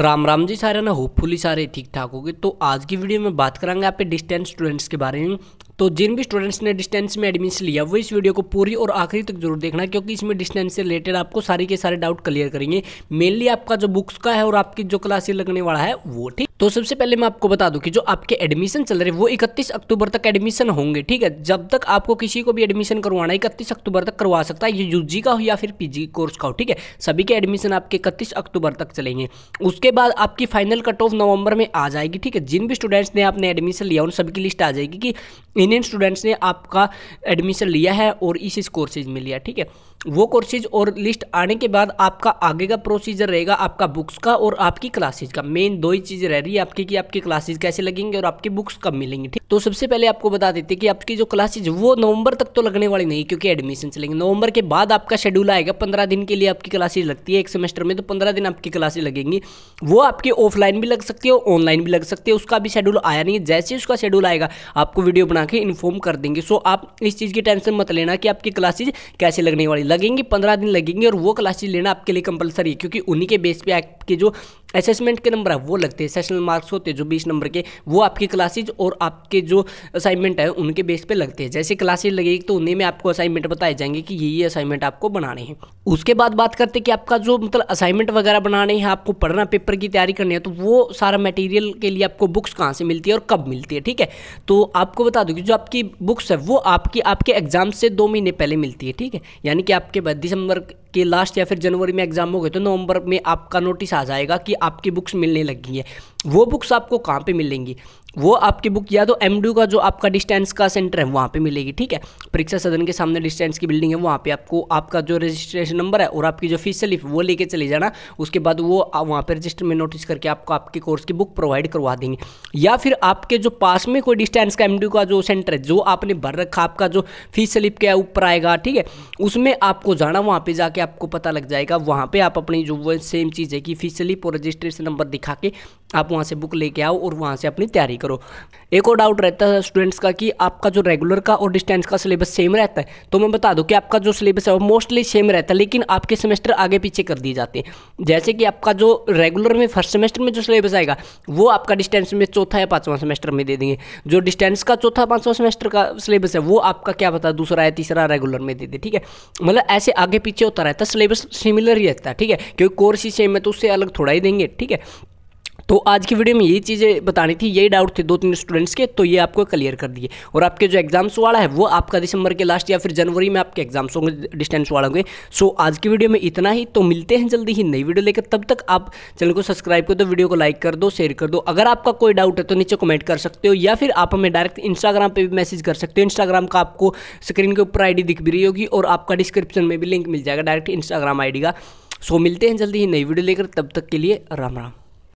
राम राम जी सारे ना होपफुली सारे ठीक ठाक हो तो आज की वीडियो में बात करेंगे आपके डिस्टेंस स्टूडेंट्स के बारे में तो जिन भी स्टूडेंट्स ने डिस्टेंस में एडमिशन लिया वो इस वीडियो को पूरी और आखिरी तक जरूर देखना क्योंकि इसमें डिस्टेंस से रिलेटेड आपको सारी के सारे डाउट क्लियर करेंगे मेनली आपका जो बुक्स का है और आपकी जो क्लासेस लगने वाला है वो ठीक तो सबसे पहले मैं आपको बता दूं कि जो आपके एडमिशन चल रहे वो इकतीस अक्टूबर तक एडमिशन होंगे ठीक है जब तक आपको किसी को भी एडमिशन करवाना है इकतीस अक्टूबर तक करवा सकता है ये यूजी का हो या फिर पीजी कोर्स का हो ठीक है सभी के एडमिशन आपके इकतीस अक्टूबर तक चलेंगे उसके बाद आपकी फाइनल कट ऑफ नवंबर में आ जाएगी ठीक है जिन भी स्टूडेंट्स ने आपने एडमिशन लिया उन सभी की लिस्ट आ जाएगी कि मिलियन स्टूडेंट्स ने आपका एडमिशन लिया है और इस इस कोर्सेज में लिया ठीक है वो कोर्सेज और लिस्ट आने के बाद आपका आगे का प्रोसीजर रहेगा आपका बुक्स का और आपकी क्लासेज का मेन दो ही चीज़ें रह रही है आपकी कि आपकी क्लासेज कैसे लगेंगे और आपकी बुक्स कब मिलेंगी ठीक तो सबसे पहले आपको बता देते हैं कि आपकी जो क्लासेज वो नवंबर तक तो लगने वाली नहीं क्योंकि एडमिशन चलेंगे नवंबर के बाद आपका शेड्यूल आएगा पंद्रह दिन के लिए आपकी क्लासेज लगती है एक सेमेस्टर में तो पंद्रह दिन आपकी क्लासेज लगेंगी वो आपकी ऑफलाइन भी लग सकती है ऑनलाइन भी लग सकती है उसका भी शेड्यूल आया नहीं जैसे उसका शेड्यूल आएगा आपको वीडियो बना के आपके इन्फॉर्म कर देंगे सो आप इस चीज़ की टेंशन मत लेना कि आपकी क्लासेज कैसे लगने वाली लगेंगी पंद्रह दिन लगेंगी और वो क्लासेज लेना आपके लिए कंपलसरी है क्योंकि उन्हीं के बेस पर आपके जो असेसमेंट के नंबर है वो लगते हैं सेशनल मार्क्स होते हैं जो बीस नंबर के वो आपकी क्लासेज और आपके जो असाइनमेंट है उनके बेस पे लगते हैं जैसे क्लासेज लगेगी तो उन्हीं में आपको असाइनमेंट बताए जाएंगे कि ये ये असाइनमेंट आपको बनाने हैं उसके बाद बात करते कि आपका जो मतलब असाइनमेंट वगैरह बनाने हैं आपको पढ़ना पेपर की तैयारी करनी है तो वो सारा मटेरियल के लिए आपको बुक्स कहाँ से मिलती है और कब मिलती है ठीक है तो आपको बता दूँ कि जो आपकी बुक्स है वो आपकी आपके एग्जाम से दो महीने पहले मिलती है ठीक है यानी कि आपके दिसंबर के लास्ट या फिर जनवरी में एग्ज़ाम हो गए तो नवंबर में आपका नोटिस आ जाएगा कि आपकी बुक्स मिलने लगी हैं वो बुक्स आपको कहाँ पे मिलेंगी वो आपकी बुक या तो एम का जो आपका डिस्टेंस का सेंटर है वहाँ पे मिलेगी ठीक है परीक्षा सदन के सामने डिस्टेंस की बिल्डिंग है वहाँ पे आपको आपका जो रजिस्ट्रेशन नंबर है और आपकी जो फीस स्लिप वो लेके चले जाना उसके बाद वो वहाँ पर रजिस्टर में नोटिस करके आपको आपके कोर्स की बुक प्रोवाइड करवा देंगे या फिर आपके जो पास में कोई डिस्टेंस का एम का जो सेंटर है जो आपने भर रखा आपका जो फीस स्लिप के ऊपर आएगा ठीक है उसमें आपको जाना वहाँ पर जाके आपको पता लग जाएगा वहाँ पर आप अपनी जो सेम चीज़ है कि फीस स्लिप और रजिस्ट्रेशन नंबर दिखा के आप वहाँ से बुक लेके आओ और वहाँ से अपनी तैयारी करो एक और डाउट रहता है स्टूडेंट्स का कि आपका जो रेगुलर का और डिस्टेंस का सिलेबस सेम रहता है तो मैं बता दूं कि आपका जो सिलेबस है वो मोस्टली सेम रहता है लेकिन आपके सेमेस्टर आगे पीछे कर दिए जाते हैं जैसे कि आपका जो रेगुलर में फर्स्ट सेमेस्टर में जो सिलेबस आएगा वो आपका डिस्टेंस में चौथा या पाँचवा सेमेस्टर में दे देंगे जो डिस्टेंस का चौथा पाँचवा सेमेस्टर का सिलेबस है वो आपका क्या पता दूसरा या तीसरा रेगुलर में दे दे ठीक है मतलब ऐसे आगे पीछे होता रहता है सिलेबस सिमिलर ही रहता है ठीक है क्योंकि कोर्स ही सेम है तो उससे अलग थोड़ा ही देंगे ठीक है तो आज की वीडियो में यही चीज़ें बतानी थी यही डाउट थे दो तीन स्टूडेंट्स के तो ये आपको क्लियर कर दिए और आपके जो एग्जाम्स वाला है वो आपका दिसंबर के लास्ट या फिर जनवरी में आपके एग्जाम्स होंगे डिस्टेंस वाला होंगे सो आज की वीडियो में इतना ही तो मिलते हैं जल्दी ही नई वीडियो लेकर तब तक आप चैनल को सब्सक्राइब कर दो वीडियो को लाइक कर दो शेयर कर दो अगर आपका कोई डाउट है तो नीचे कमेंट कर सकते हो या फिर आप हमें डायरेक्ट इंस्टाग्राम पर भी मैसेज कर सकते हो इंस्टाग्राम का आपको स्क्रीन के ऊपर आई दिख भी रही होगी और आपका डिस्क्रिप्शन में भी लिंक मिल जाएगा डायरेक्ट इंस्टाग्राम आई का सो मिलते हैं जल्दी ही नई वीडियो लेकर तब तक के लिए राम राम